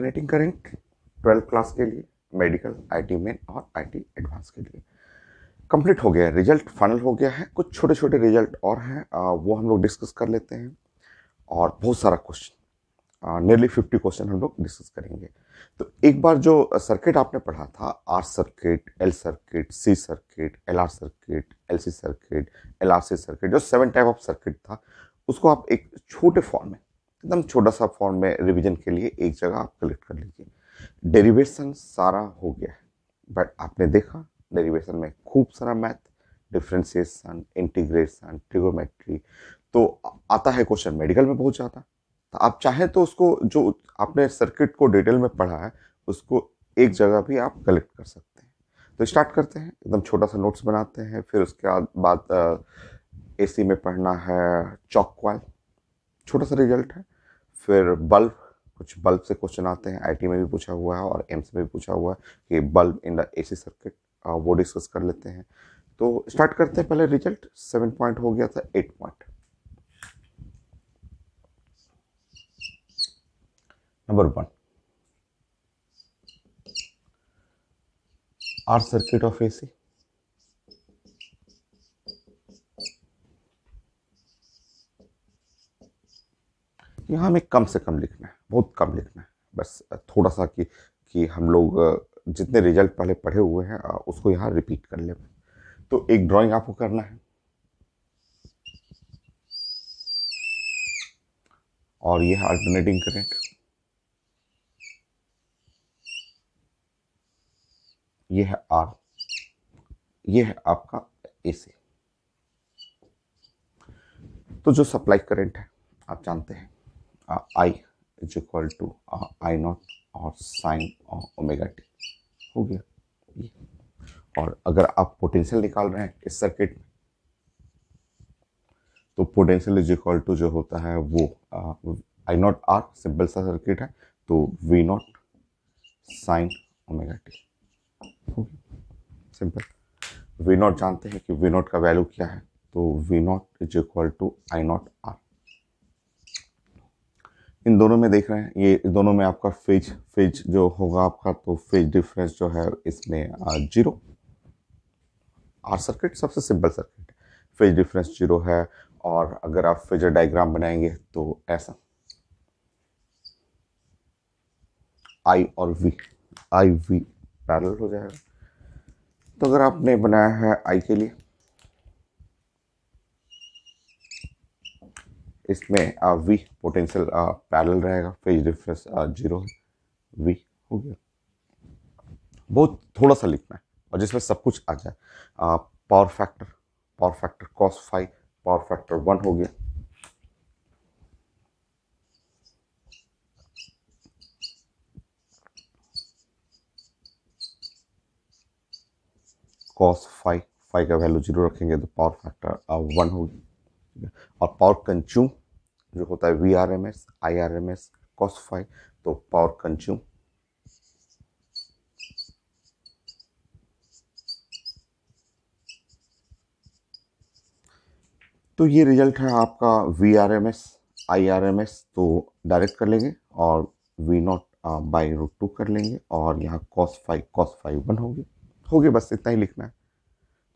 Alternating current twelfth class के लिए medical IIT main और आईटी एडवांस के लिए कंप्लीट हो गया है रिजल्ट फाइनल हो गया है कुछ छोटे छोटे रिजल्ट और हैं वो हम लोग डिस्कस कर लेते हैं और बहुत सारा क्वेश्चन नियरली फिफ्टी क्वेश्चन हम लोग डिस्कस करेंगे तो एक बार जो सर्किट आपने पढ़ा था R circuit L circuit C circuit L R circuit L C circuit L R C circuit जो सेवन टाइप ऑफ सर्किट था उसको आप एक छोटे फॉर्म में एकदम छोटा सा फॉर्म में रिविजन के लिए एक जगह आप कलेक्ट कर लीजिए डेरिवेशन सारा हो गया है बट आपने देखा डेरिवेशन में खूब सारा मैथ डिफ्रेंसिएशन इंटीग्रेशन ट्रिगोमेट्री तो आता है क्वेश्चन मेडिकल में बहुत ज़्यादा तो आप चाहें तो उसको जो आपने सर्किट को डिटेल में पढ़ा है उसको एक जगह भी आप कलेक्ट कर सकते हैं तो स्टार्ट करते हैं एकदम छोटा सा नोट्स बनाते हैं फिर उसके बाद ए सी में पढ़ना है चौक छोटा सा रिजल्ट है फिर बल्ब कुछ बल्ब से क्वेश्चन आते हैं आईटी में भी पूछा हुआ है और एम्स में भी पूछा हुआ है कि bulb in the AC circuit वो डिस्कस कर लेते हैं तो स्टार्ट करते हैं पहले रिजल्ट सेवन पॉइंट हो गया था at point number one R circuit of AC यहाँ हमें कम से कम लिखना है बहुत कम लिखना है बस थोड़ा सा कि कि हम लोग जितने रिजल्ट पहले पढ़े हुए हैं उसको यहाँ रिपीट कर ले तो एक ड्राइंग आपको करना है और यह अल्टरनेटिंग करेंट यह है आर यह है आपका ए तो जो सप्लाई करंट है आप जानते हैं uh, i is equal to I not और साइन ओमेगा टी हो गया और अगर आप पोटेंशियल निकाल रहे हैं इस सर्किट में तो पोटेंशियल इज इक्वल टू जो होता है वो आई नॉट आर सिंपल सा सर्किट है तो V not sine omega t simple V not जानते हैं कि वी नॉट का वैल्यू क्या है तो V not is equal to I not R इन दोनों में देख रहे हैं ये दोनों में आपका फेज फेज जो होगा आपका तो फेज डिफरेंस जो है इसमें जीरो आर सर्किट सबसे simple circuit phase difference zero है और अगर आप फेजर डायग्राम बनाएंगे तो ऐसा आई और वी आई वी पैरल हो जाएगा तो अगर आपने बनाया है आई के लिए इसमें वी पोटेंशियल पैरल रहेगा फेज डिफरेंस जीरो वी हो गया बहुत थोड़ा सा लिखना है और जिसमें सब कुछ आ जाए power factor power factor cos phi power factor one हो गया कॉस फाइव फाइव का वैल्यू जीरो रखेंगे तो पावर फैक्टर वन होगी और पावर कंज्यूम जो होता है V R M S I R M S cos phi तो पावर कंज्यूम तो ये रिजल्ट है आपका V R M S I R M S तो डायरेक्ट कर लेंगे और V not by root two कर लेंगे और यहाँ cos phi cos phi one होगी होगी बस इतना ही लिखना है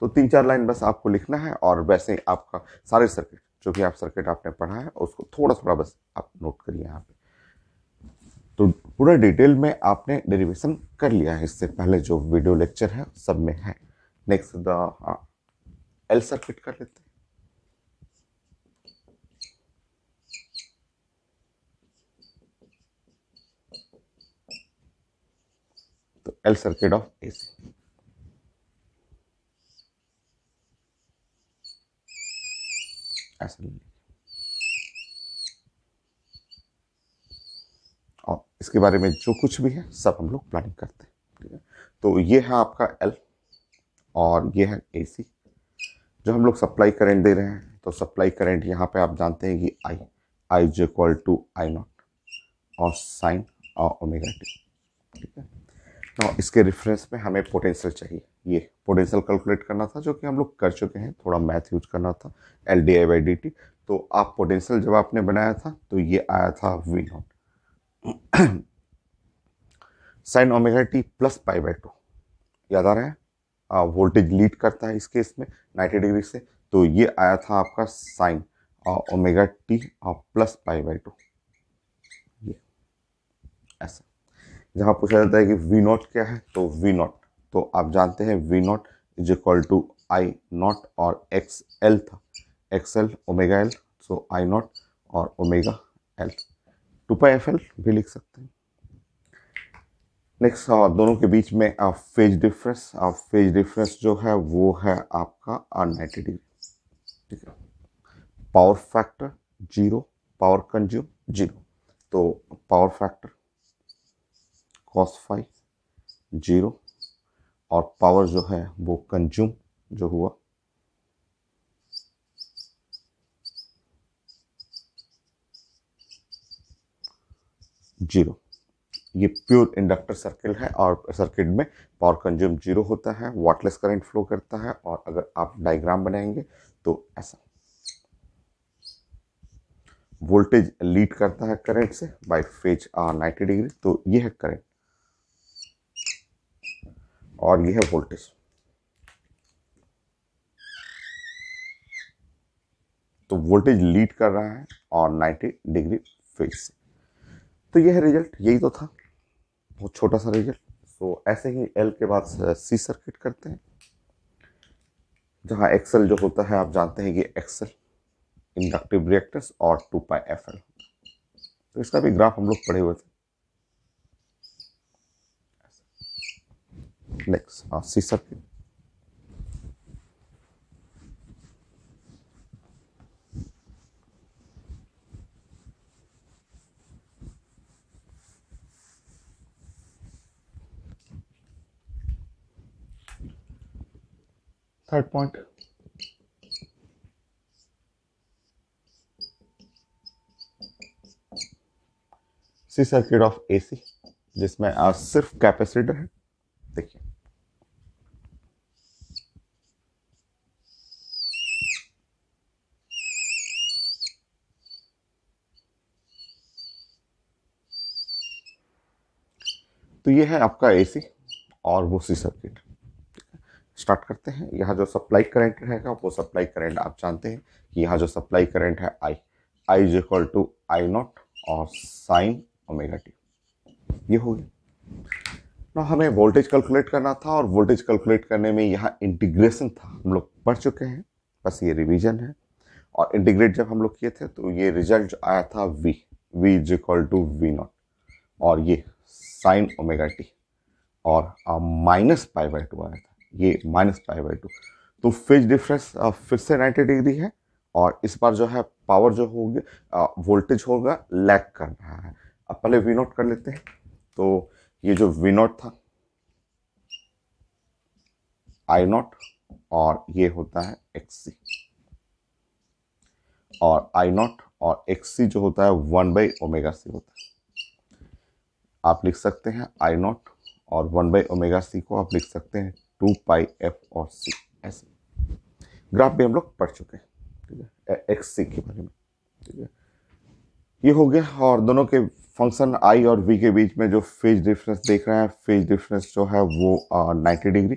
तो तीन चार लाइन बस आपको लिखना है और वैसे ही आपका सारे सर्किट जो भी आप सर्किट आपने पढ़ा है उसको थोड़ा थोड़ा बस आप नोट करिए यहाँ पे तो पूरा डिटेल में आपने डेरिवेशन कर लिया है इससे पहले जो वीडियो लेक्चर है सब में है नेक्स्ट द एल सर्किट कर लेते हैं तो एल सर्किट ऑफ एसी ऐसा और इसके बारे में जो कुछ भी है सब हम लोग प्लानिंग करते हैं ठीक है तो ये है आपका एल और ये है ए सी जो हम लोग सप्लाई करंट दे रहे हैं तो सप्लाई करंट यहाँ पे आप जानते हैं कि I I is equal to I not और साइन और ओमेगा टी ठीक है ना इसके रेफरेंस में हमें पोटेंशियल चाहिए ये पोटेंशियल कैलकुलेट करना था जो कि हम लोग कर चुके हैं थोड़ा मैथ यूज करना था L D I by D T तो आप पोटेंशियल जब आपने बनाया था तो ये आया था V not sine omega T plus pi by two याद आ रहा है वोल्टेज लीड करता है इस केस में नाइन्टी डिग्री से तो ये आया था आपका sine omega T plus pi by two ये ऐसा जहाँ पूछा जाता है कि वी नॉट क्या है तो वी नॉट तो आप जानते हैं V not is equal to I not और एक्स एल था X L omega L so I not और omega L two pi F L भी लिख सकते हैं नेक्स्ट और हाँ, दोनों के बीच में फेज डिफरेंस फेज डिफरेंस जो है वो है आपका नाइन्टी डिग्री ठीक है power factor zero power consume zero तो power factor cos phi zero और पावर जो है वो कंज्यूम जो हुआ जीरो ये प्योर इंडक्टर सर्किल है और सर्किट में पावर कंज्यूम जीरो होता है वाटलेस करंट फ्लो करता है और अगर आप डायग्राम बनाएंगे तो ऐसा वोल्टेज लीड करता है करंट से बाय फेज आर 90 डिग्री तो ये है करंट और यह है वोल्टेज तो वोल्टेज लीड कर रहा है और 90 डिग्री फेज से तो यह रिजल्ट यही तो था बहुत छोटा सा रिजल्ट सो तो ऐसे ही एल के बाद सी सर्किट करते हैं जहाँ एक्सल जो होता है आप जानते हैं कि एक्सएल इंडक्टिव रिएक्टर्स और टू पाई एफ एल तो इसका भी ग्राफ हम लोग पढ़े हुए थे reflex of C circuit. Third point C circuit of AC जिसमें सिर्फ कैपेसिटर है देखिए तो ये है आपका एसी और वो सी सर्किट स्टार्ट करते हैं यहाँ जो सप्लाई करंट रहेगा वो सप्लाई करंट आप जानते हैं कि यहाँ जो सप्लाई करंट है I I is equal to I not और साइन ओमेगा टी ये हो गया ना हमें वोल्टेज कैलकुलेट करना था और वोल्टेज कैलकुलेट करने में यहाँ इंटीग्रेशन था हम लोग पढ़ चुके हैं बस ये रिविजन है और इंटीग्रेट जब हम लोग किए थे तो ये रिजल्ट आया था V V is equal to V not और ये साइन ओमेगा टी और माइनस पाई बाई टू आया था ये माइनस पाई बाई टू तो फेज डिफरेंस फिर से 90 डिग्री है और इस बार जो है पावर जो होगी वोल्टेज होगा लैक कर रहा है अब पहले वी नोट कर लेते हैं तो ये जो वी नोट था आई नोट और ये होता है एक्स सी और आई नोट और एक्स सी जो होता है वन बाई ओमेगा सी होता है आप लिख सकते हैं आई नॉट और वन बाई ओमेगा सी को आप लिख सकते हैं टू पाई एफ और सी ऐसे ग्राफ भी हम लोग पढ़ चुके हैं ठीक है एक्स सी के बारे में ठीक है ये हो गया और दोनों के फंक्शन आई और वी के बीच में जो फेज डिफरेंस देख रहे हैं फेज डिफरेंस जो है वो नाइन्टी डिग्री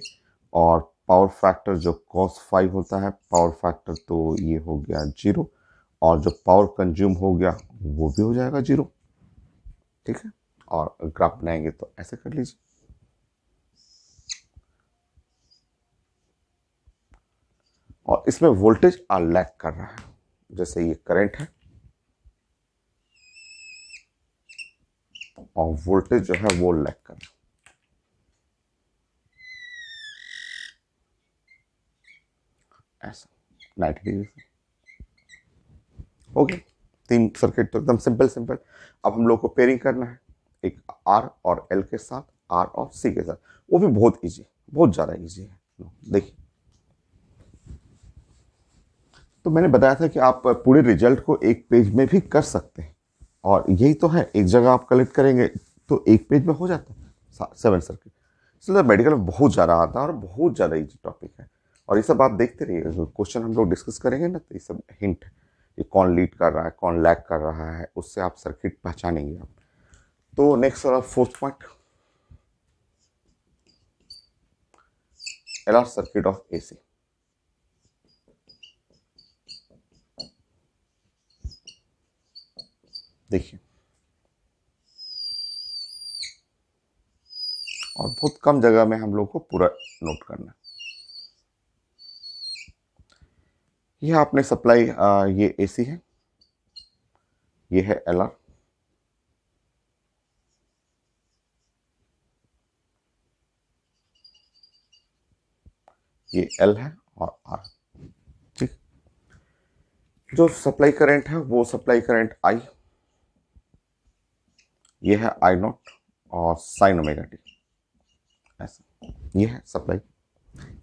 और पावर फैक्टर जो कॉस फाइव होता है पावर फैक्टर तो ये हो गया जीरो और जो पावर कंज्यूम हो गया वो भी हो जाएगा जीरो ठीक है और ग्राफ बनाएंगे तो ऐसे कर लीजिए और इसमें वोल्टेज और लैक कर रहा है जैसे ये करंट है और वोल्टेज जो है वो लैक कर रहा है ऐसा नाइट डिग्री ओके तीन सर्किट तो एकदम सिंपल सिंपल अब हम लोग को पेयरिंग करना है एक आर और एल के साथ आर और सी के साथ वो भी बहुत ईजी बहुत ज़्यादा ईजी है देखिए तो मैंने बताया था कि आप पूरे रिजल्ट को एक पेज में भी कर सकते हैं और यही तो है एक जगह आप कलेक्ट करेंगे तो एक पेज में हो जाता है सेवन सर्किट इसलिए मेडिकल में बहुत ज़्यादा आता है और बहुत ज़्यादा ईजी टॉपिक है और ये सब आप देखते रहिए क्वेश्चन हम लोग डिस्कस करेंगे ना तो ये सब हिंट ये कौन लीड कर रहा है कौन लैग कर रहा है उससे आप सर्किट पहचानेंगे आप तो नेक्स्ट वाला fourth point L R circuit of AC देखिए और बहुत कम जगह में हम लोग को पूरा नोट करना है यह आपने सप्लाई ये एसी है ये है एलआर ये एल है और आर ठीक जो सप्लाई करंट है वो सप्लाई करंट आई ये है आई नॉट और साइन ओमेगा टी ऐसा ये है सप्लाई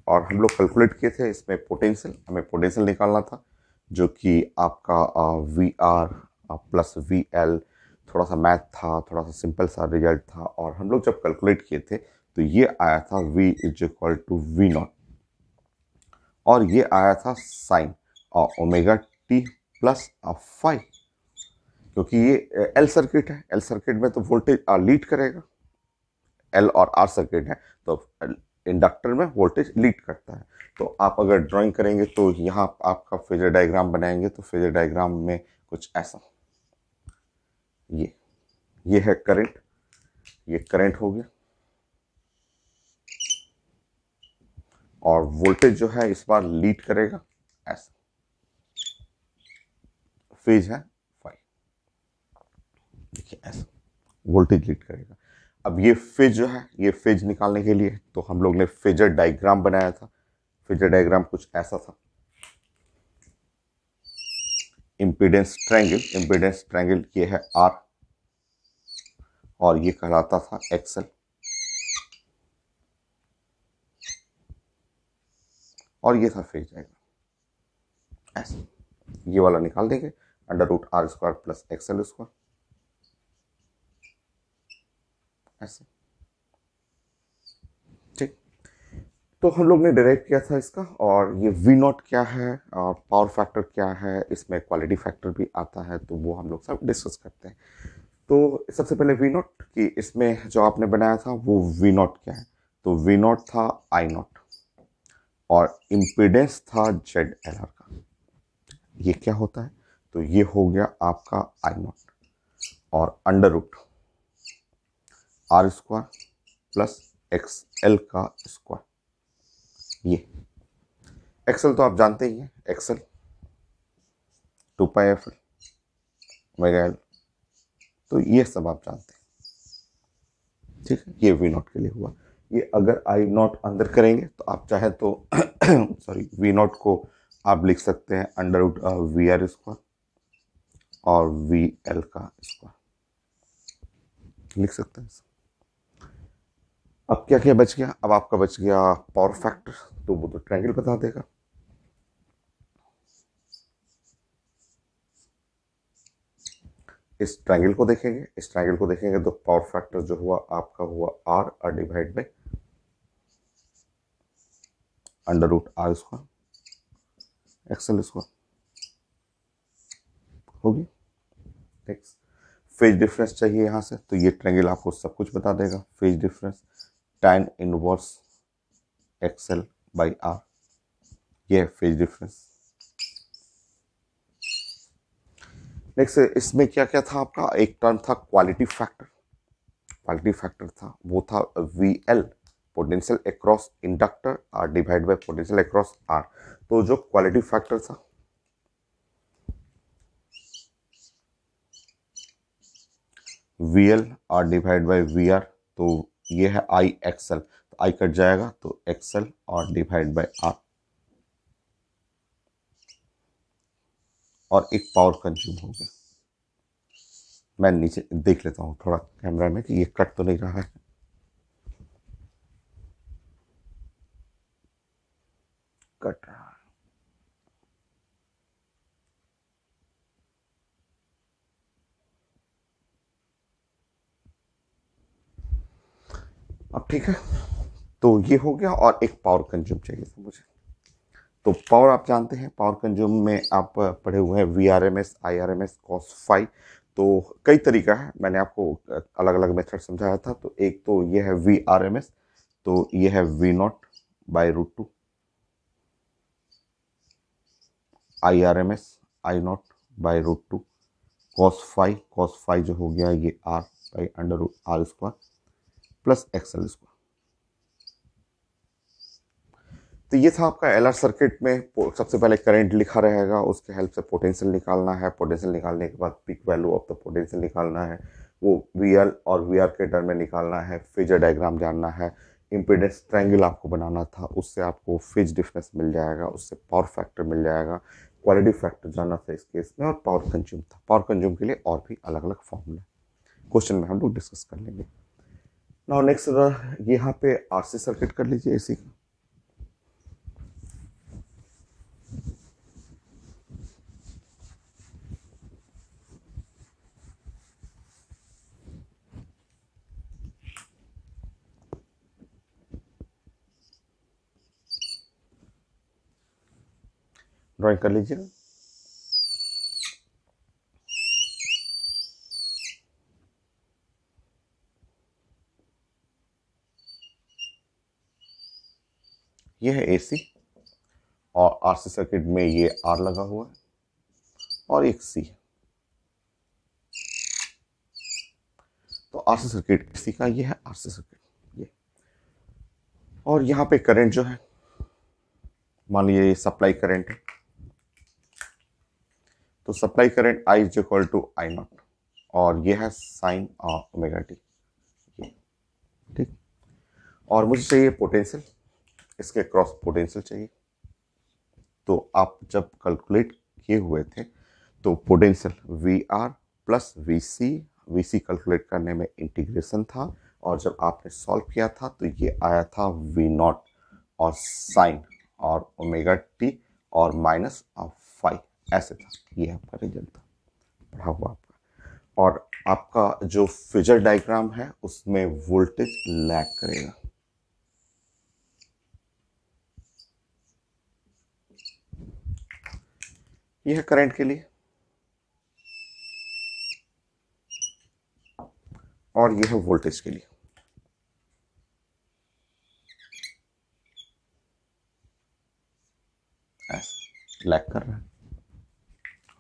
और हम लोग कैलकुलेट किए थे इसमें पोटेंशियल हमें पोटेंशियल निकालना था जो कि आपका V R plus V L थोड़ा सा मैथ था थोड़ा सा सिंपल सा रिजल्ट था और हम लोग जब कैलकुलेट किए थे तो ये आया था V is equal to V not और ये आया था साइन और ओमेगा टी प्लस फाइव क्योंकि ये एल सर्किट है एल सर्किट में तो वोल्टेज लीड करेगा एल और आर सर्किट है तो इंडक्टर में वोल्टेज लीड करता है तो आप अगर ड्राइंग करेंगे तो यहाँ आपका फेजर डायग्राम बनाएंगे तो फेजर डायग्राम में कुछ ऐसा ये ये है करंट ये करंट हो गया और वोल्टेज जो है इस बार लीड करेगा ऐसा फेज है फाइव देखिए ऐसा वोल्टेज लीड करेगा अब ये फेज जो है ये फेज निकालने के लिए तो हम लोग ने फेजर डायग्राम बनाया था फेजर डायग्राम कुछ ऐसा था इम्पीडेंस ट्रैंगल इम्पीडेंस ट्रैंगल ये है आर और ये कहलाता था एक्सएल और ये सब फेंक जाएगा ऐसे ये वाला निकाल देंगे under root R square plus XL square ऐसे ठीक तो हम लोग ने डायरेक्ट किया था इसका और ये वी नॉट क्या है और पावर फैक्टर क्या है इसमें क्वालिटी फैक्टर भी आता है तो वो हम लोग सब डिस्कस करते हैं तो सबसे पहले वी नॉट कि इसमें जो आपने बनाया था वो वी नॉट क्या है तो वी नॉट था आई नॉट और इम्पीडेंस था जेड एल आर का ये क्या होता है तो ये हो गया आपका आई नॉट और under root R square plus X L का स्क्वायर ये एक्सएल तो आप जानते ही हैं XL two pi F omega L तो ये सब आप जानते हैं ठीक है ये वी नॉट के लिए हुआ ये अगर आई नॉट अंदर करेंगे तो आप चाहे तो सॉरी वी नॉट को आप लिख सकते हैं under root V R square और वी एल का स्क्वायर लिख सकते हैं अब क्या क्या बच गया अब आपका बच गया पावर फैक्टर तो वो तो ट्रायंगल बता देगा इस ट्रायंगल को देखेंगे इस ट्रायंगल को देखेंगे तो पावर फैक्टर जो हुआ आपका हुआ R R divide by under root R square XL square होगी नेक्स्ट फेज डिफरेंस चाहिए यहाँ से तो ये ट्रेंगल आपको सब कुछ बता देगा phase difference tan inverse XL by R ये फेज डिफरेंस नेक्स्ट इसमें क्या क्या था आपका एक टर्म था क्वालिटी फैक्टर क्वालिटी फैक्टर था वो था V L potential across inductor R divide by potential across R तो जो क्वालिटी फैक्टर था V L R divide by V R तो ये है आई एक्सएल तो आई कट जाएगा तो XL R divide by R और एक पावर कंज्यूम हो गया मैं नीचे देख लेता हूँ थोड़ा कैमरा में कि ये कट तो नहीं रहा है कट रहा है अब ठीक है तो ये हो गया और एक पावर कंज्यूम चाहिए था मुझे तो पावर आप जानते हैं पावर कंज्यूम में आप पढ़े हुए हैं V R M S I R M S cos phi तो कई तरीका है मैंने आपको अलग अलग मेथड समझाया था तो एक तो ये है वी आर एम एस तो ये है V not by root two I R M S I not by root two cos phi cos phi जो हो गया ये R by under root R square plus XL square तो ये था आपका एल आर सर्किट में सबसे पहले करंट लिखा रहेगा उसके हेल्प से पोटेंशियल निकालना है पोटेंशियल निकालने के बाद peak value of the potential निकालना है वो वी एल और वी आर के टर्म में निकालना है फिजर डायग्राम जानना है इम्पीडेंस ट्रायंगल आपको बनाना था उससे आपको फिज डिफरेंस मिल जाएगा उससे पावर फैक्टर मिल जाएगा क्वालिटी फैक्टर जाना था इस केस में और पावर कंज्यूम था पावर कंज्यूम के लिए और भी अलग अलग फॉर्मूला क्वेश्चन में हम लोग डिस्कस कर लेंगे ना नेक्स्ट uh, यहाँ पे आरसी सर्किट कर लीजिए इसी का ड्राइंग कर लीजिएगा यह है एसी और आरसी सर्किट में ये आर लगा हुआ है और एक सी है तो आरसी सर्किट सी का ये है आरसी सर्किट ये और यहां पे करंट जो है मान लीजिए सप्लाई करंट है तो supply current I is equal to I not और ये है साइन ओमेगा टी ठीक और मुझे चाहिए पोटेंशियल इसके क्रॉस पोटेंशियल चाहिए तो आप जब कैलकुलेट किए हुए थे तो potential V R plus V C V C calculate करने में इंटीग्रेशन था और जब आपने सॉल्व किया था तो ये आया था वी नॉट और साइन और ओमेगा टी और माइनस ऐसे था ये आपका रिजल्ट था पढ़ा हुआ आपका और आपका जो फिजर डायग्राम है उसमें वोल्टेज लैग करेगा यह करंट के लिए और यह है वोल्टेज के लिए लैग कर रहा है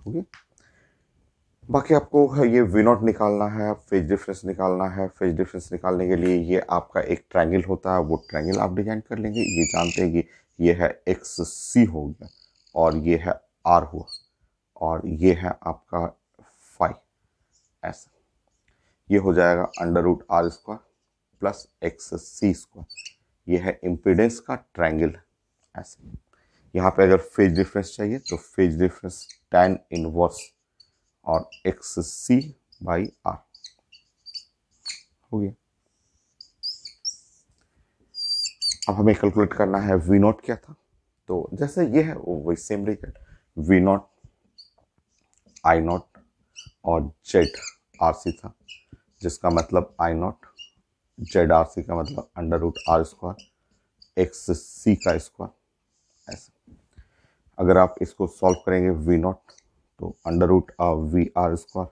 ओके बाकी आपको ये वी नॉट निकालना है फेज डिफरेंस निकालना है फेज डिफरेंस निकालने के लिए ये आपका एक ट्रायंगल होता है वो ट्रायंगल आप डिजाइन कर लेंगे ये जानते हैं कि ये है एक्स सी हो गया और ये है आर हुआ और ये है आपका फाइव ऐसा ये हो जाएगा under root R square plus X C square यह है इम्पीडेंस का ट्रायंगल ऐसे यहाँ पे अगर फेज डिफरेंस चाहिए तो फेज डिफरेंस टैन इनवर्स और एक्स सी बाई आर हो गया अब हमें कैलकुलेट करना है वी नॉट क्या था तो जैसे ये है वो वही same result V naught I not और जेड आर सी था जिसका मतलब I naught Z R C का मतलब under root R square X C का स्क्वायर ऐसा अगर आप इसको सॉल्व करेंगे वी नॉट तो अंडर रूट आ वी आर स्क्वायर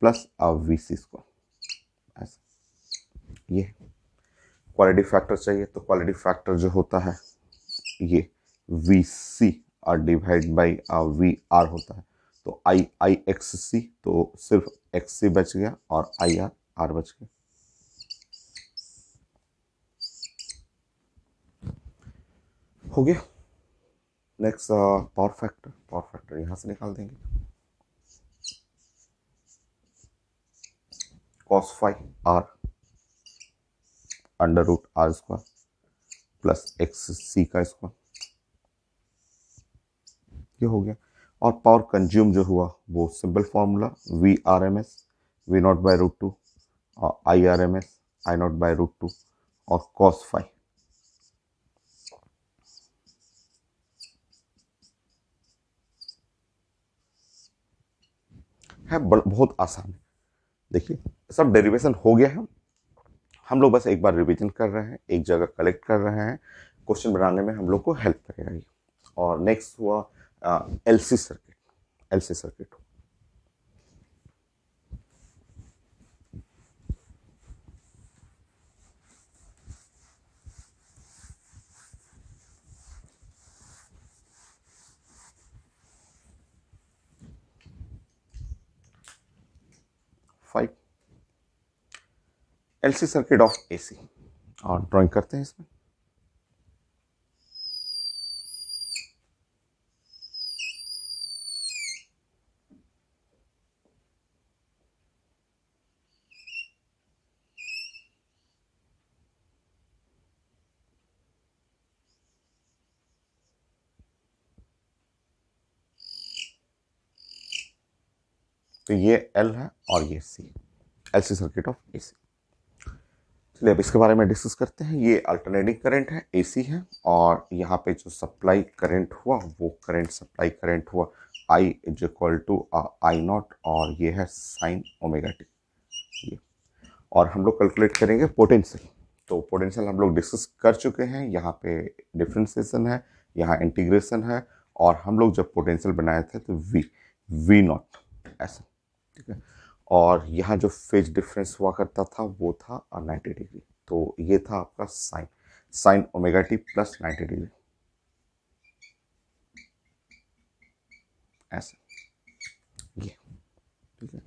प्लस आ वी सी स्क्वायर ऐसा ये क्वालिटी फैक्टर चाहिए तो क्वालिटी फैक्टर जो होता है ये V C R divide by आ वी आर होता है तो आई आई एक्स सी तो सिर्फ एक्स सी बच गया और आई आर आर बच गया हो गया next power factor power factor यहाँ से निकाल देंगे cos phi R under root R square plus X C का स्क्वायर ये हो गया और पावर कंज्यूम जो हुआ वो simple formula V R M S V not by root two I R M S I naught by root two और cos phi है बहुत आसान है देखिए सब डेरिवेशन हो गया है हम लोग बस एक बार रिवीजन कर रहे हैं एक जगह कलेक्ट कर रहे हैं क्वेश्चन बनाने में हम लोग को हेल्प करेगा ये और नेक्स्ट हुआ L C circuit L C circuit LC circuit of AC और ड्राइंग करते हैं इसमें तो ये L है और ये C L C circuit of A C चलिए अब इसके बारे में डिस्कस करते हैं ये अल्टरनेटिंग करंट है एसी है और यहाँ पे जो सप्लाई करंट हुआ वो करंट सप्लाई करंट हुआ I is equal to I not और ये है साइन ओमेगा टी ये और हम लोग कैलकुलेट करेंगे पोटेंशियल तो पोटेंशियल हम लोग डिस्कस कर चुके हैं यहाँ पे डिफ्रेंसिएशन है यहाँ इंटीग्रेशन है और हम लोग जब पोटेंशियल बनाए थे तो वी वी नॉट ऐसा ठीक है और यहाँ जो फेज डिफरेंस हुआ करता था वो था नाइन्टी डिग्री तो ये था आपका sine sine omega T plus ninety degree ऐसा ये ठीक है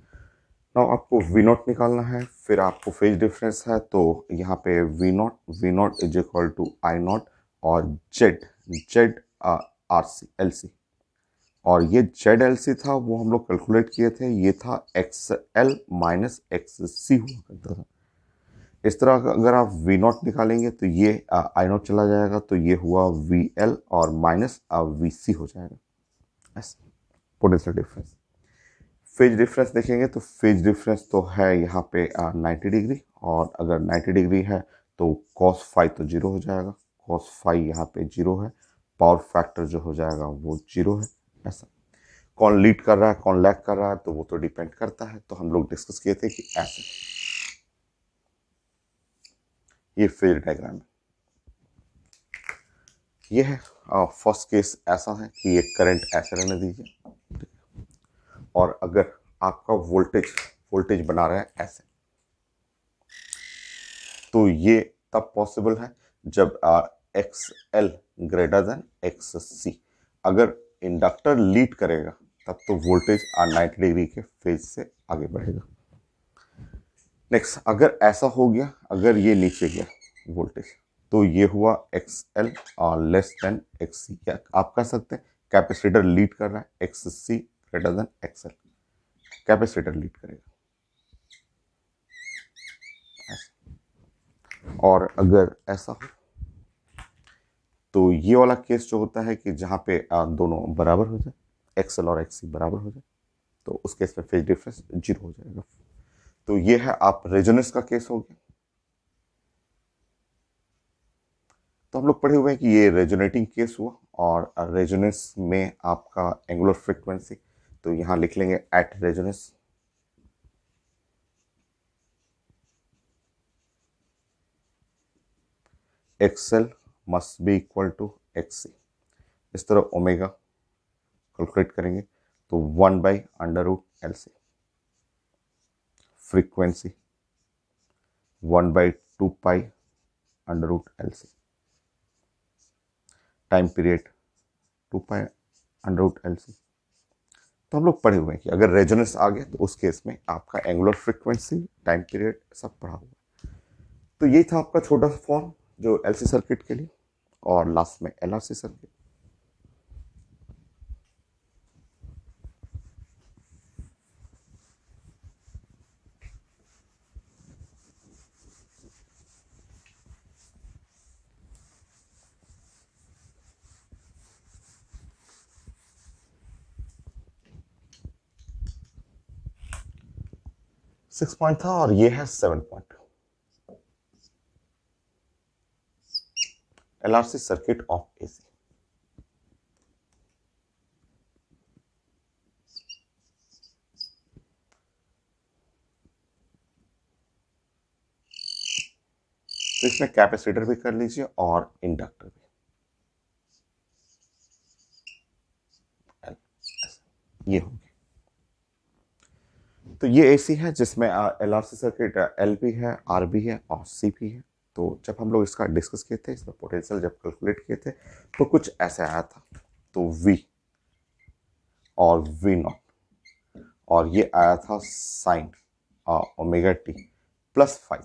नाउ आपको वी नॉट निकालना है फिर आपको फेज डिफरेंस है तो यहाँ पे V naught V not is equal to I not और Z Z R C L C और ये जेड एल सी था वो हम लोग कैलकुलेट किए थे ये था X L minus X C हुआ करता था इस तरह अगर आप वी नॉट निकालेंगे तो ये आई नॉट चला जाएगा तो ये हुआ वी एल और माइनस वी सी हो जाएगा पोटेंशियल डिफरेंस फेज डिफरेंस देखेंगे तो फेज डिफरेंस तो है यहाँ पे नाइन्टी डिग्री और अगर नाइन्टी डिग्री है तो कॉस फाइव तो जीरो हो जाएगा कॉस फाइव यहाँ पे जीरो है पावर फैक्टर जो हो जाएगा वो जीरो है ऐसा कौन लीड कर रहा है कौन लैक कर रहा है तो वो तो डिपेंड करता है तो हम लोग डिस्कस किए थे कि ऐसे ये फेज डायग्राम है ये है फर्स्ट केस ऐसा है कि ये करंट ऐसे रहने दीजिए और अगर आपका वोल्टेज वोल्टेज बना रहा है ऐसे तो ये तब पॉसिबल है जब X L greater than X C अगर इंडक्टर लीड करेगा तब तो वोल्टेज नाइन्टी डिग्री के फेज से आगे बढ़ेगा नेक्स्ट अगर ऐसा हो गया अगर ये नीचे गया वोल्टेज तो ये हुआ एक्स एल और लेस देन एक्स सी क्या आप कह सकते हैं कैपेसिटर लीड कर रहा है X C greater than X L capacitor lead करेगा और अगर ऐसा हो तो ये वाला केस जो होता है कि जहाँ पे दोनों बराबर हो जाए एक्सएल और एक्सी बराबर हो जाए तो उस केस में फेज डिफरेंस जीरो हो जाएगा तो ये है आप रेजोनेंस का केस हो गया तो हम लोग पढ़े हुए हैं कि ये रेजोनेटिंग केस हुआ और रेजोनेंस में आपका एंगुलर फ्रिक्वेंसी तो यहाँ लिख लेंगे at resonance XL must be equal to X C इस तरह ओमेगा कैलकुलेट करेंगे तो one by under root L C frequency one by two pi under root L C time period two pi under root L C तो हम लोग पढ़े हुए हैं कि अगर रेजोनेंस आ गया तो उस केस में आपका एंगुलर फ्रीक्वेंसी टाइम पीरियड सब पढ़ा हुआ तो ये था आपका छोटा सा फॉर्म जो एलसी सर्किट के लिए और लास्ट में एल सर्किट सिक्स पॉइंट था और ये है seven point LRC circuit of AC. तो इसमें कैपेसिटर भी कर लीजिए और इंडक्टर भी ये होगी तो ये एसी है जिसमें L R C circuit L भी है आर भी है और सी भी है तो जब हम लोग इसका डिस्कस किए थे इसमें पोटेंशियल जब कैलकुलेट किए थे तो कुछ ऐसे आया था तो V और V नॉट और ये आया था sine omega T plus phi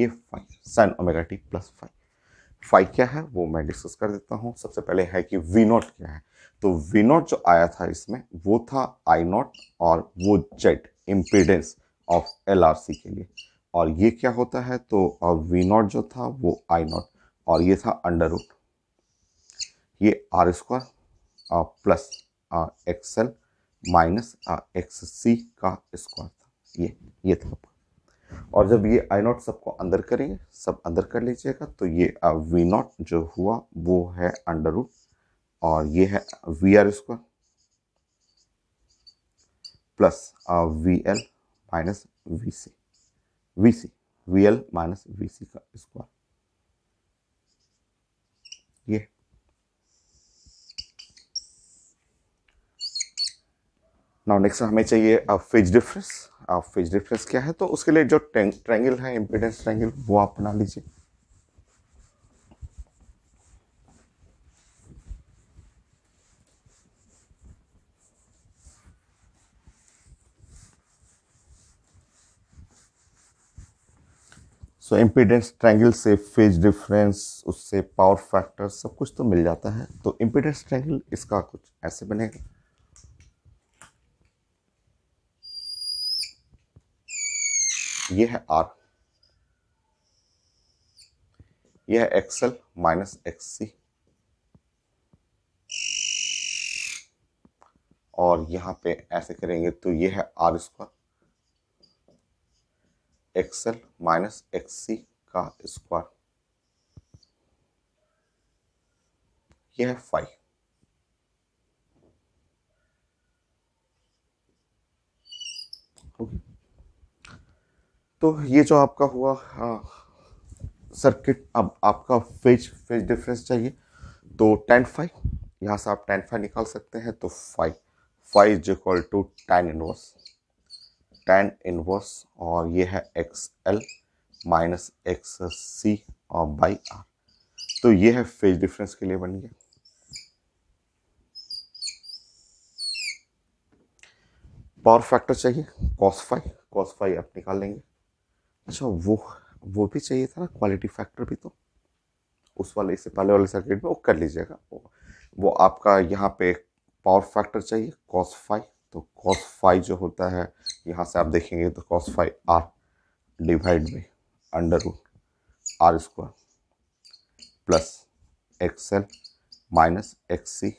ये phi sine omega T plus phi phi क्या है वो मैं डिस्कस कर देता हूँ सबसे पहले है कि V नॉट क्या है तो V नॉट जो आया था इसमें वो था I नॉट और वो जेड इम्पीडेंस ऑफ एल के लिए और ये क्या होता है तो वी नॉट जो था वो आई नॉट और ये था अंडर रूट ये R square plus X L minus X C का स्क्वायर था ये ये था और जब ये आई नॉट सबको अंदर करेंगे सब अंदर कर लीजिएगा तो ये वी नॉट जो हुआ वो है अंडर रूट और ये है V R square plus V L minus V C VC, VL minus VC का स्क्वायर ये नाउ नेक्स्ट हमें चाहिए अब फेज डिफरेंस अब फेज डिफरेंस क्या है तो उसके लिए जो ट्रेंगल है इंपीडेंस ट्रेंगल वो आप बना लीजिए सो इम्पीडेंस ट्रैंगल से फेज डिफरेंस उससे पावर फैक्टर सब कुछ तो मिल जाता है तो इम्पीडेंस ट्रैंगल इसका कुछ ऐसे बनेगा ये है आर यह है एक्सएल माइनस एक्स सी और यहाँ पे ऐसे करेंगे तो ये है R square X L minus X C का स्क्वायर यह है फाइव तो ये जो आपका हुआ सर्किट हाँ, अब आपका फेज फेज डिफरेंस चाहिए तो टेन फाइव यहाँ से आप टेन फाइव निकाल सकते हैं तो phi phi is equal to tan inverse tan inverse और ये है X L minus X C और बाई आर तो ये है फेज डिफरेंस के लिए बन गया पावर फैक्टर चाहिए कॉस फाइव कॉस फाइव आप निकाल लेंगे अच्छा वो वो भी चाहिए था ना क्वालिटी फैक्टर भी तो उस वाले इससे पहले वाले सर्किट में वो कर लीजिएगा वो, वो आपका यहाँ पे पावर फैक्टर चाहिए कॉस फाइव तो कॉस फाइव जो होता है यहाँ से आप देखेंगे तो cos phi R divide by under root R square plus X L minus X C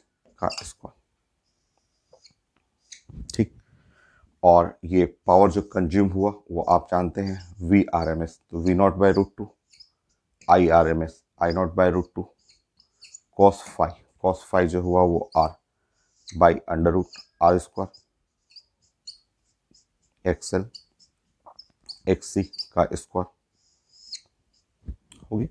का स्क्वायर ठीक और ये पावर जो कंज्यूम हुआ वो आप जानते हैं वी आर एम एस तो V not by root two I R M S I not by root two cos phi cos phi जो हुआ वो R by under root R square X L X C का square होगी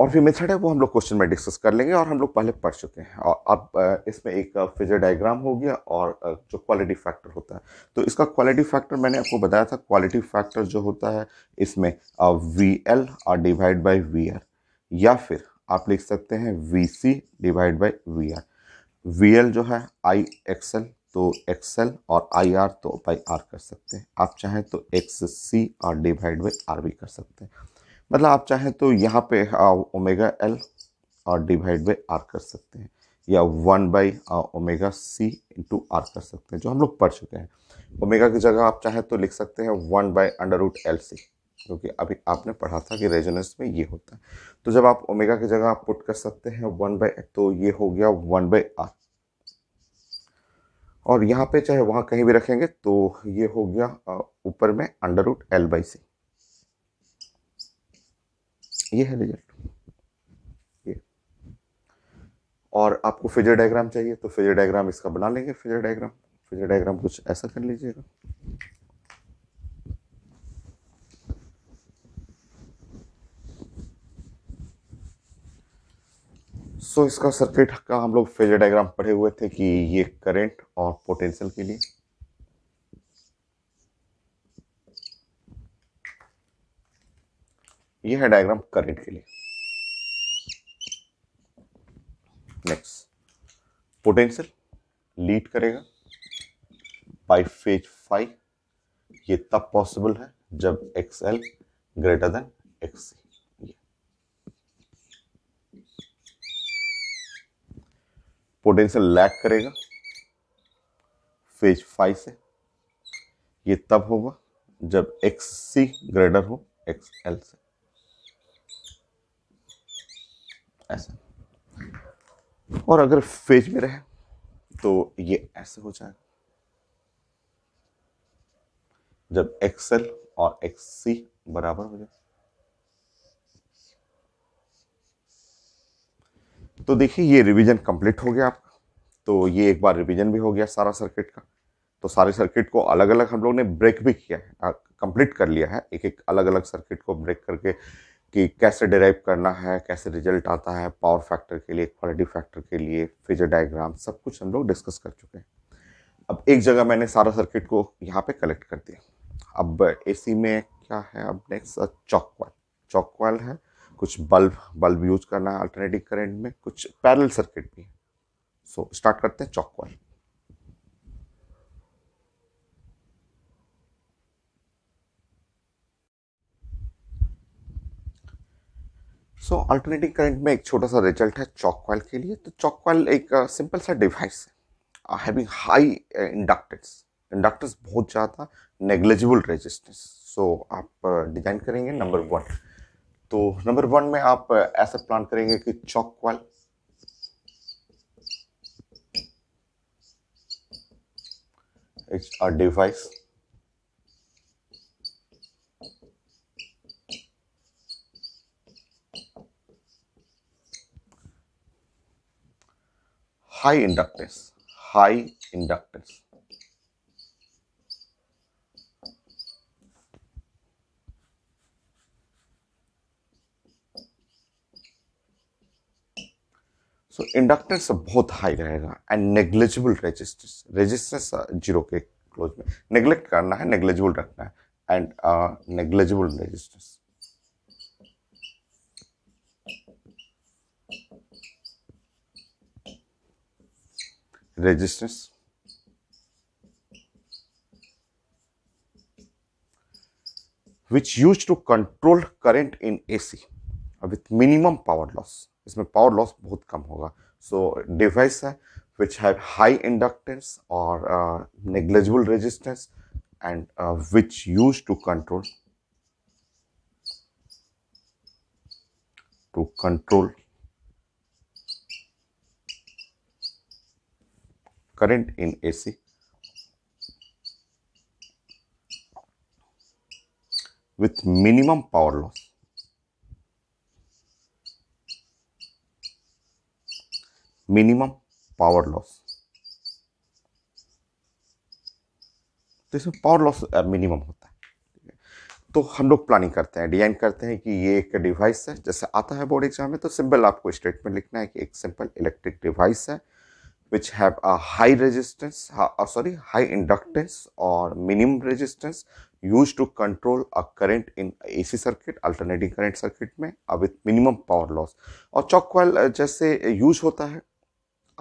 और फिर method है वो हम लोग क्वेश्चन में डिस्कस कर लेंगे और हम लोग पहले पढ़ चुके हैं और अब इसमें एक फिजर डायग्राम हो गया और जो क्वालिटी फैक्टर होता है तो इसका क्वालिटी फैक्टर मैंने आपको बताया था क्वालिटी फैक्टर जो होता है इसमें वी एल और डिवाइड बाई वी आर या फिर आप लिख सकते हैं V C divide by V R V L जो है आई एक्स एल तो एक्सएल और आई आर तो बाई आर कर सकते हैं आप चाहें तो एक्स सी और डिवाइड बाई आर भी कर सकते हैं मतलब आप चाहें तो यहाँ पे ओमेगा एल और डिवाइड बाई आर कर सकते हैं या one by omega C into R कर सकते हैं जो हम लोग पढ़ चुके हैं ओमेगा की जगह आप चाहें तो लिख सकते हैं one by under root L C क्योंकि अभी आपने पढ़ा था कि रेजोनेंस में ये होता है तो जब आप ओमेगा की जगह आप पुट कर सकते हैं वन बाई तो ये हो गया वन बाई आर और यहाँ पे चाहे वहाँ कहीं भी रखेंगे तो ये हो गया ऊपर में under root L by C ये है रिजल्ट ये और आपको फिजर डायग्राम चाहिए तो फिजर डायग्राम इसका बना लेंगे फिजर डायग्राम फिजर डायग्राम कुछ ऐसा कर लीजिएगा सो so, इसका सर्किट का हम लोग फेजर डायग्राम पढ़े हुए थे कि ये करंट और पोटेंशियल के लिए ये है डायग्राम करंट के लिए नेक्स्ट पोटेंशियल लीड करेगा बाय फेज फाइव ये तब पॉसिबल है जब X L greater than X C potential lag करेगा फेज फाइव से ये तब होगा जब एक्स सी ग्रेटर हो एक्स एल से ऐसा और अगर फेज में रहे तो ये ऐसे हो जाएगा जब एक्सएल और एक्स सी बराबर हो जाए तो देखिए ये रिवीजन कंप्लीट हो गया आपका तो ये एक बार रिवीजन भी हो गया सारा सर्किट का तो सारे सर्किट को अलग अलग हम लोग ने ब्रेक भी किया है कंप्लीट कर लिया है एक एक अलग अलग सर्किट को ब्रेक करके कि कैसे डिराइव करना है कैसे रिजल्ट आता है पावर फैक्टर के लिए क्वालिटी फैक्टर के लिए फिजर डायग्राम सब कुछ हम लोग डिस्कस कर चुके हैं अब एक जगह मैंने सारा सर्किट को यहाँ पे कलेक्ट कर दिया अब एसी में क्या है अब नेक्स्ट चौक वाल चौक वाल है कुछ बल्ब बल्ब यूज करना है अल्टरनेटिंग करेंट में कुछ पैरल सर्किट भी सो so, स्टार्ट करते हैं चौक वाल सो अल्टरनेटिंग करंट में एक छोटा सा रिजल्ट है चॉक कॉयल के लिए तो चौक कॉयल एक सिंपल uh, सा डिवाइस है हैविंग हाई इंडक्टेंस इंडक्टेंस बहुत ज़्यादा नेग्लेजिबल रेजिस्टेंस सो आप डिज़ाइन uh, करेंगे नंबर वन तो नंबर वन में आप ऐसा प्लान करेंगे कि चौक वाल it's a device high inductance high inductance so inductance बहुत हाई रहेगा and negligible resistance resistance zero के क्लोज में नेग्लेक्ट करना है नेग्लिजिबल रखना है and negligible resistance resistance which use to control current in AC with minimum power loss इसमें power loss बहुत कम होगा सो डिवाइस है विच हैव हाई इंडक्टेंस और negligible resistance and which use to control to control current in A C with minimum power loss minimum power loss तो इसमें power loss minimum होता है तो हम लोग प्लानिंग करते हैं डिजाइन करते हैं कि ये एक डिवाइस है जैसे आता है बोर्ड एग्जाम में तो सिंपल आपको स्टेटमेंट लिखना है कि एक सिंपल इलेक्ट्रिक डिवाइस है which have a high resistance sorry high inductance और minimum resistance use to control a current in A C circuit alternating current circuit में विथ मिनिमम पावर लॉस और choke वाल uh, जैसे use होता है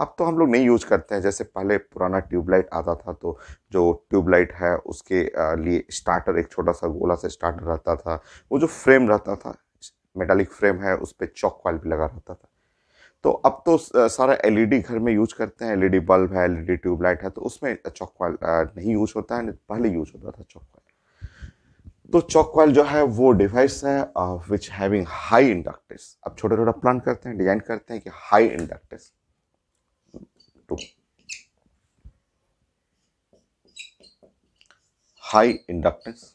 अब तो हम लोग नहीं यूज़ करते हैं जैसे पहले पुराना ट्यूबलाइट आता था तो जो ट्यूबलाइट है उसके लिए स्टार्टर एक छोटा सा गोला सा स्टार्टर रहता था वो जो फ्रेम रहता था मेटालिक फ्रेम है उस पर चौक वाल भी लगा रहता था तो अब तो सारा एलईडी घर में यूज करते हैं एलईडी बल्ब है एलईडी ट्यूबलाइट है तो उसमें चौक वाल नहीं यूज होता है पहले यूज होता था चौक वाल तो चौक वाल जो है वो डिवाइस है विच हैविंग हाई इंडक्टेंस अब छोटा छोटा प्लान करते हैं डिजाइन करते हैं कि हाई इंडक्टेंस तो high inductance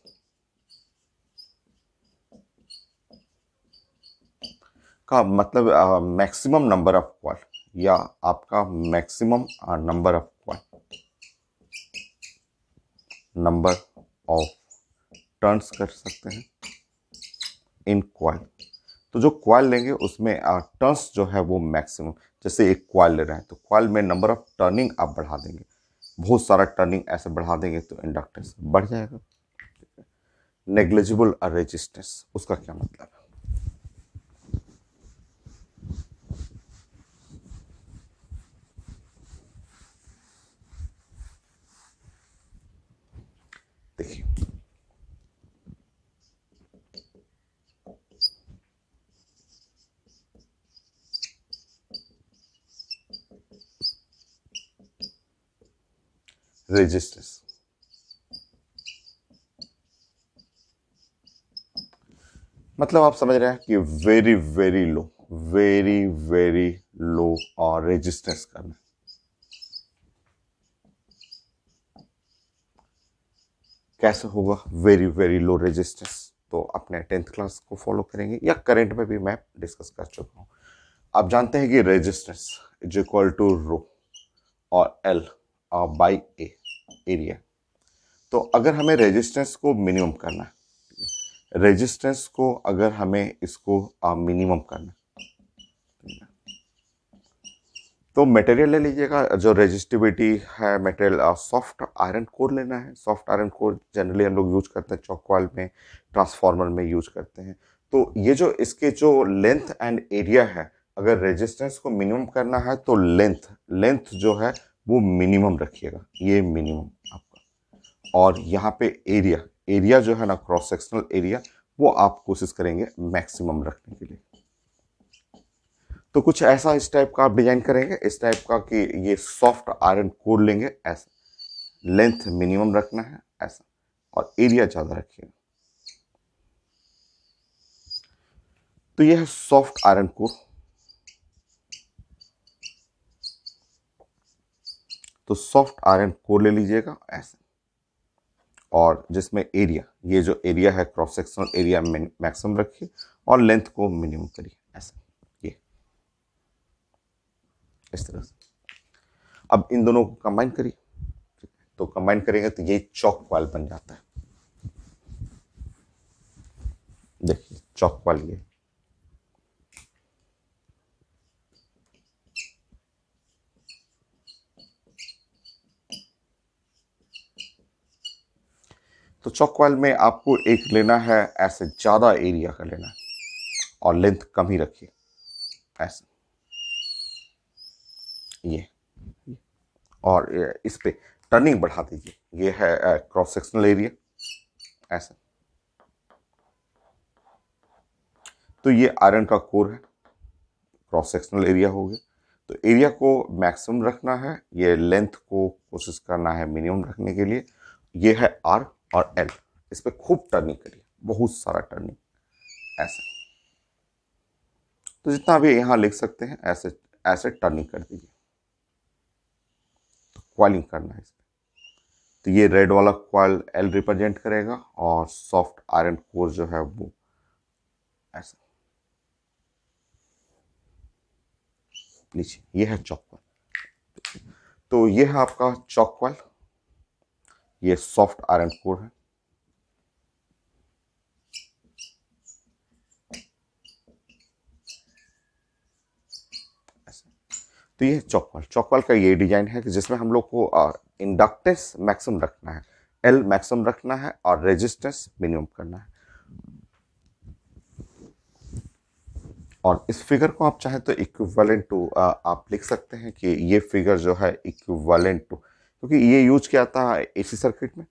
का मतलब मैक्सिमम नंबर ऑफ कॉल या आपका maximum number of coil number of turns कर सकते हैं इन क्वाल तो जो क्वाल लेंगे उसमें टर्न्स जो है वो मैक्सिमम जैसे एक क्वाइल ले रहे हैं तो क्वाइल में नंबर ऑफ टर्निंग आप बढ़ा देंगे बहुत सारा टर्निंग ऐसे बढ़ा देंगे तो इंडक्टेंस बढ़ जाएगा नेग्लेजिबल रेजिस्टेंस उसका क्या मतलब है resistors. मतलब आप समझ रहे हैं कि very very low very very low और रेजिस्टेंस करना कैसे होगा वेरी वेरी लो रेजिस्टेंस तो अपने टेंथ क्लास को फॉलो करेंगे या करंट में भी मैं डिस्कस कर चुका हूं आप जानते हैं कि resistance is equal to rho और एल बाई ए एरिया तो अगर हमें रेजिस्टेंस को मिनिमम करना है रेजिस्टेंस को अगर हमें इसको मिनिमम करना तो मटेरियल ले लीजिएगा जो रेजिस्टिविटी है मटेरियल सॉफ्ट आयरन कोर लेना है सॉफ्ट आयरन कोर जनरली हम लोग यूज करते हैं चौकवाल में ट्रांसफार्मर में यूज करते हैं तो ये जो इसके जो लेंथ एंड एरिया है अगर रेजिस्टेंस को मिनिमम करना है तो लेंथ लेंथ जो है वो मिनिमम रखिएगा ये मिनिमम आपका और यहाँ पे एरिया एरिया जो है ना क्रॉस सेक्शनल एरिया वो आप कोशिश करेंगे मैक्सिमम रखने के लिए तो कुछ ऐसा इस टाइप का आप डिजाइन करेंगे इस टाइप का कि ये सॉफ्ट आयरन कोर लेंगे ऐसा लेंथ मिनिमम रखना है ऐसा और एरिया ज़्यादा रखिएगा तो यह है सॉफ्ट आयरन कोर तो सॉफ्ट आयरन कोर ले लीजिएगा ऐसे और जिसमें एरिया ये जो एरिया है क्रॉस सेक्शनल एरिया मैक्सिमम रखिए और लेंथ को मिनिमम करिए ऐसे ये इस तरह से अब इन दोनों को कंबाइन करिए तो कंबाइन करेंगे तो ये चौक वाल बन जाता है देखिए चौक कॉल ये तो चौक वाल में आपको एक लेना है ऐसे ज़्यादा एरिया का लेना है और लेंथ कम ही रखिए ऐसे ये और इस पर टर्निंग बढ़ा दीजिए ये है क्रॉस सेक्शनल एरिया ऐसे तो ये आयरन का कोर है क्रॉस सेक्शनल एरिया हो गया तो एरिया को मैक्सिमम रखना है ये लेंथ को कोशिश करना है मिनिमम रखने के लिए ये है आर और एल इस पर खूब टर्निंग करिए बहुत सारा टर्निंग ऐसे तो जितना भी यहां लिख सकते हैं ऐसे ऐसे टर्निंग कर दीजिए तो क्वालिंग करना है इसमें तो ये रेड वाला क्वाल एल रिप्रेजेंट करेगा और सॉफ्ट आयरन कोर जो है वो ऐसा नीचे ये है चौक तो ये है आपका चौक वाल ये सॉफ्ट आयरन कोर है तो ये चौकवाल चौकवाल का ये डिजाइन है कि जिसमें हम लोग को इंडक्टेंस मैक्सिमम रखना है एल मैक्सिमम रखना है और रेजिस्टेंस मिनिमम करना है और इस फिगर को आप चाहें तो इक्विवेलेंट टू आप लिख सकते हैं कि ये फिगर जो है इक्विवेलेंट टू क्योंकि ये यूज क्या था एसी सर्किट में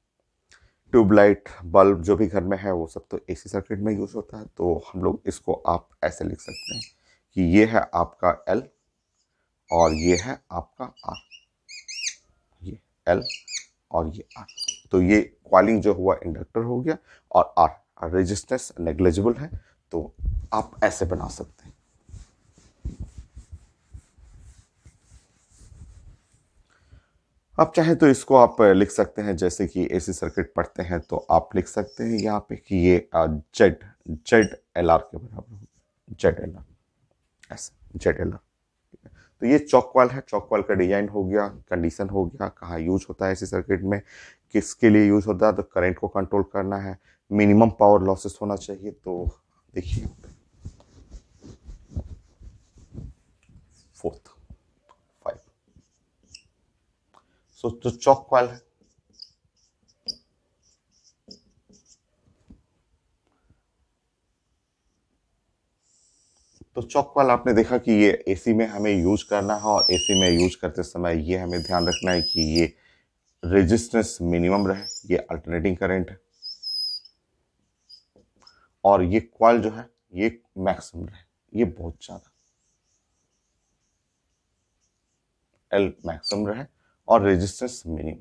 ट्यूबलाइट बल्ब जो भी घर में है वो सब तो एसी सर्किट में यूज होता है तो हम लोग इसको आप ऐसे लिख सकते हैं कि ये है आपका एल और ये है आपका आर ये एल और ये आर तो ये क्वालिंग जो हुआ इंडक्टर हो गया और आर रेजिस्टेंस नेग्लेजिबल है तो आप ऐसे बना सकते हैं आप चाहे तो इसको आप लिख सकते हैं जैसे कि एसी सर्किट पढ़ते हैं तो आप लिख सकते हैं यहाँ पे कि ये जेड जेड एल आर के बराबर जेड एल आर ऐसे जेड एल आर तो ये चौकवाल है चौकवाल का डिजाइन हो गया कंडीशन हो गया कहाँ यूज होता है एसी सर्किट में किसके लिए यूज होता है तो करंट को कंट्रोल करना है मिनिमम पावर लॉसेस होना चाहिए तो देखिए तो चौक chọn है तो चौक वाला आपने देखा कि ये एसी में हमें यूज करना है और एसी में यूज करते समय ये हमें ध्यान रखना है कि ये रेजिस्टेंस मिनिमम रहे ये अल्टरनेटिंग करंट है और ये क्वाल जो है ये मैक्सिमम रहे ये बहुत ज़्यादा एल मैक्सिमम रहे और रेजिस्टेंस मिनिमम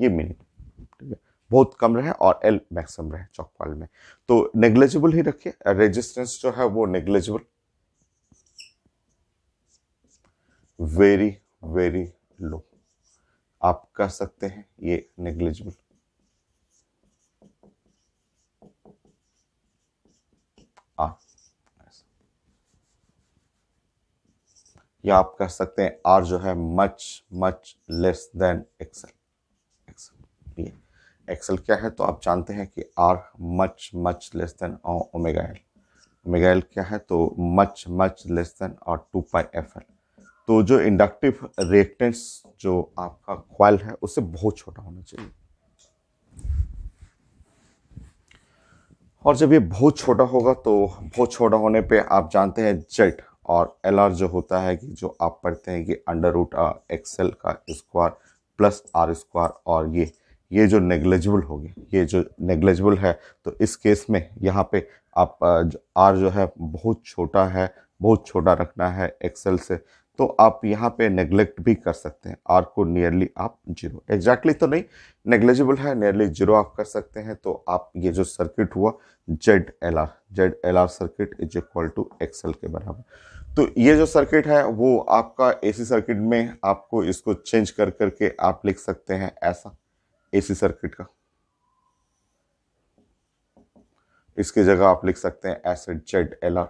ये मिनिमम ठीक है बहुत कम रहे और एल मैक्सिमम रहे चौकपाल में तो नेग्लेजिबल ही रखिए रेजिस्टेंस जो है वो नेग्लेजिबल वेरी वेरी लो आप कर सकते हैं ये नेग्लेजिबल या आप कह सकते हैं आर जो है much much less than XL XL XL क्या है तो आप जानते हैं कि R much much less than omega L omega L क्या है तो मच मच लेस देन और टू पाई एफ एल तो जो इंडक्टिव रिएक्टेंस जो आपका क्वाइल है उसे बहुत छोटा होना चाहिए और जब ये बहुत छोटा होगा तो बहुत छोटा होने पे आप जानते हैं जेट और एल आर जो होता है कि जो आप पढ़ते हैं कि अंडर रूट एक्सेल का स्क्वायर प्लस आर स्क्वायर और ये ये जो नेग्लेजिबल हो गया ये जो नेग्लेजिबल है तो इस केस में यहाँ पे आप आर जो है बहुत छोटा है बहुत छोटा रखना है एक्सेल से तो आप यहाँ पे नेग्लेक्ट भी कर सकते हैं आर को नियरली आप जीरो एग्जैक्टली तो नहीं नेग्लेजिबल है नियरली जीरो आप कर सकते हैं तो आप ये जो सर्किट हुआ Z L R Z L R circuit is equal to XL के बराबर तो ये जो सर्किट है वो आपका एसी सर्किट में आपको इसको चेंज कर करके आप लिख सकते हैं ऐसा एसी सर्किट का इसकी जगह आप लिख सकते हैं एसेड जेड एल आर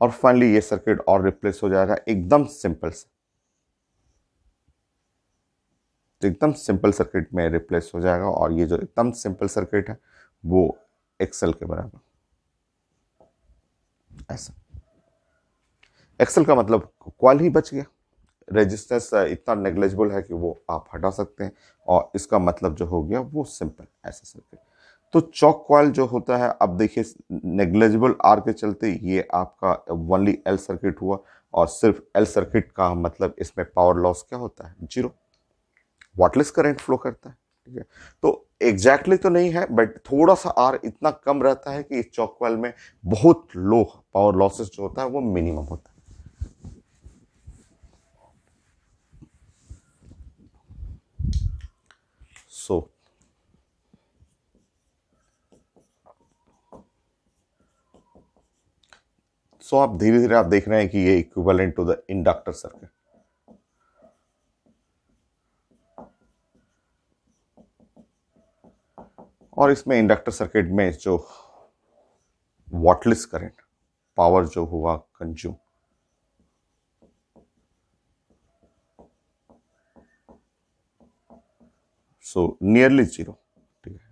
और फाइनली ये सर्किट और रिप्लेस हो जाएगा एकदम सिंपल से तो एकदम सिंपल सर्किट में रिप्लेस हो जाएगा और ये जो एकदम सिंपल सर्किट है वो एक्सेल के बराबर ऐसा एक्सेल का मतलब क्वाल ही बच गया रेजिस्टेंस uh, इतना नेग्लेजिबल है कि वो आप हटा सकते हैं और इसका मतलब जो हो गया वो सिंपल ऐसा सर्किट तो चौक कॉयल जो होता है अब देखिए नेग्लेजिबल आर के चलते ये आपका वनली एल सर्किट हुआ और सिर्फ एल सर्किट का मतलब इसमें पावर लॉस क्या होता है जीरो वाटलेस करंट फ्लो करता है ठीक है तो एग्जैक्टली exactly तो नहीं है बट थोड़ा सा आर इतना कम रहता है कि इस चौक क्वाल में बहुत लो पावर लॉसेस जो होता है वो मिनिमम होता है सो so, सो आप धीरे धीरे आप देख रहे हैं कि ये equivalent to the inductor circuit और इसमें इंडक्टर सर्किट में जो वॉटलेस करंट पावर जो हुआ consume so nearly zero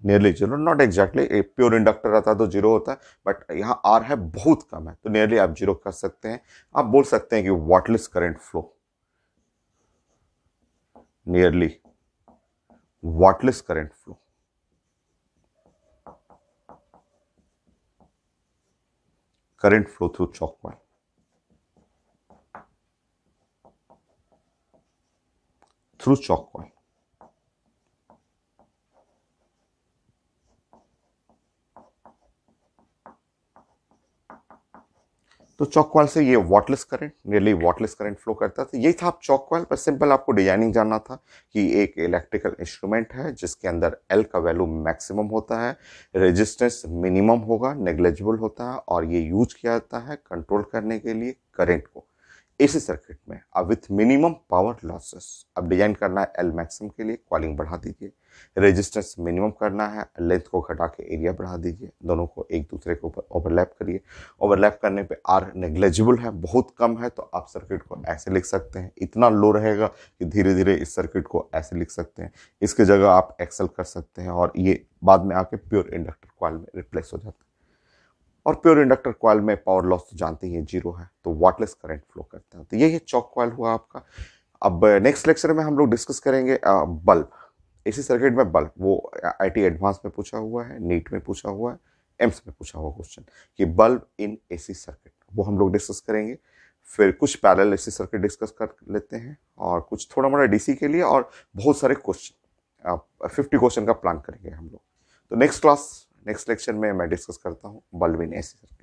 nearly zero not exactly pure inductor रहता है तो जीरो होता है बट यहाँ आर है बहुत कम है तो नियरली आप जीरो कर सकते हैं आप बोल सकते हैं कि wattless current flow nearly wattless current flow current flow through choke point through choke point तो चौकवाल से ये wattless current nearly wattless current flow करता था यही था आप चौकवाल पर सिंपल आपको डिजाइनिंग जानना था कि एक इलेक्ट्रिकल इंस्ट्रूमेंट है जिसके अंदर एल का वैल्यू मैक्सिमम होता है रेजिस्टेंस मिनिमम होगा नेग्लेजिबल होता है और ये यूज किया जाता है कंट्रोल करने के लिए करेंट को एसी सर्किट में अब विथ मिनिमम पावर लॉसेस अब डिजाइन करना है एल मैक्सिमम के लिए कॉलिंग बढ़ा दीजिए रेजिस्टेंस मिनिमम करना है लेंथ को घटा के एरिया बढ़ा दीजिए दोनों को एक दूसरे के ऊपर ओवरलैप करिए ओवरलैप करने पे आर नेग्लेजिबल है बहुत कम है तो आप सर्किट को ऐसे लिख सकते हैं इतना लो रहेगा कि धीरे धीरे इस सर्किट को ऐसे लिख सकते हैं इसके जगह आप एक्सेल कर सकते हैं और ये बाद में आके प्योर इंडक्टर क्वाल में रिप्लेस हो जाता है और प्योर इंडक्टर क्वाइल में पावर लॉस तो जानते ही जीरो है तो वाटलेस करंट फ्लो करते हैं तो यही चौक क्वाल हुआ आपका अब नेक्स्ट लेक्चर में हम लोग डिस्कस करेंगे बल्ब इसी सर्किट में बल्ब वो आईटी एडवांस में पूछा हुआ है नीट में पूछा हुआ है एम्स में पूछा हुआ क्वेश्चन कि बल्ब इन एसी सर्किट वो हम लोग डिस्कस करेंगे फिर कुछ पैरल एसी सर्किट डिस्कस कर लेते हैं और कुछ थोड़ा मोटा डीसी के लिए और बहुत सारे क्वेश्चन फिफ्टी क्वेश्चन का प्लान करेंगे हम लोग तो नेक्स्ट क्लास नेक्स्ट लेक्चर में मैं डिस्कस करता हूँ बल्ब इन एसी सर्किट